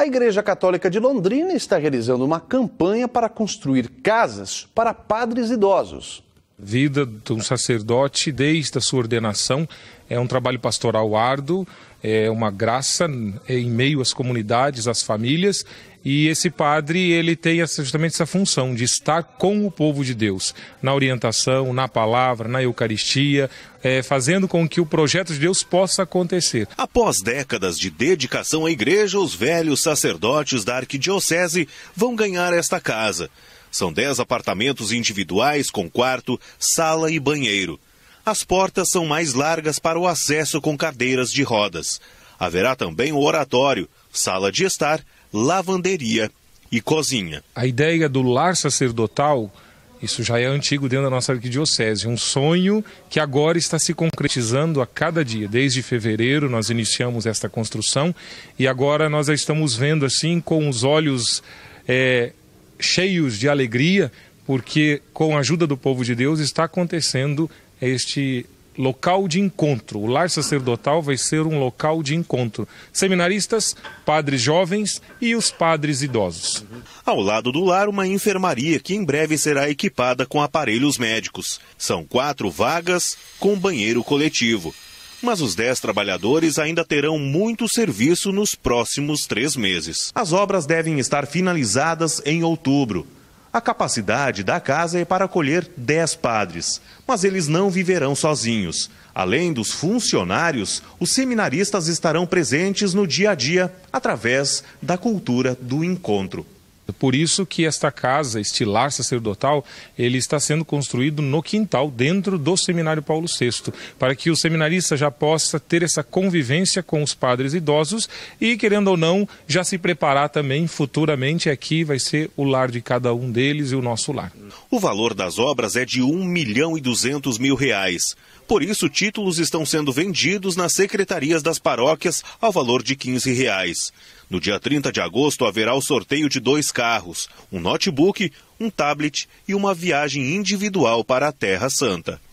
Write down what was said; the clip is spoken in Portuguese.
A Igreja Católica de Londrina está realizando uma campanha para construir casas para padres idosos. Vida de um sacerdote desde a sua ordenação é um trabalho pastoral árduo, é uma graça em meio às comunidades, às famílias e esse padre, ele tem justamente essa função de estar com o povo de Deus, na orientação, na palavra, na Eucaristia, é, fazendo com que o projeto de Deus possa acontecer. Após décadas de dedicação à igreja, os velhos sacerdotes da arquidiocese vão ganhar esta casa. São dez apartamentos individuais com quarto, sala e banheiro. As portas são mais largas para o acesso com cadeiras de rodas. Haverá também o oratório, sala de estar, lavanderia e cozinha. A ideia do lar sacerdotal, isso já é antigo dentro da nossa arquidiocese, um sonho que agora está se concretizando a cada dia. Desde fevereiro nós iniciamos esta construção e agora nós a estamos vendo assim com os olhos é, cheios de alegria, porque com a ajuda do povo de Deus está acontecendo este local de encontro. O lar sacerdotal vai ser um local de encontro. Seminaristas, padres jovens e os padres idosos. Ao lado do lar, uma enfermaria que em breve será equipada com aparelhos médicos. São quatro vagas com banheiro coletivo. Mas os dez trabalhadores ainda terão muito serviço nos próximos três meses. As obras devem estar finalizadas em outubro. A capacidade da casa é para acolher 10 padres, mas eles não viverão sozinhos. Além dos funcionários, os seminaristas estarão presentes no dia a dia através da cultura do encontro. Por isso que esta casa, este lar sacerdotal, ele está sendo construído no quintal, dentro do Seminário Paulo VI, para que o seminarista já possa ter essa convivência com os padres idosos e, querendo ou não, já se preparar também futuramente aqui vai ser o lar de cada um deles e o nosso lar. O valor das obras é de 1 milhão e 200 mil reais. Por isso, títulos estão sendo vendidos nas secretarias das paróquias ao valor de 15 reais. No dia 30 de agosto haverá o sorteio de dois carros, um notebook, um tablet e uma viagem individual para a Terra Santa.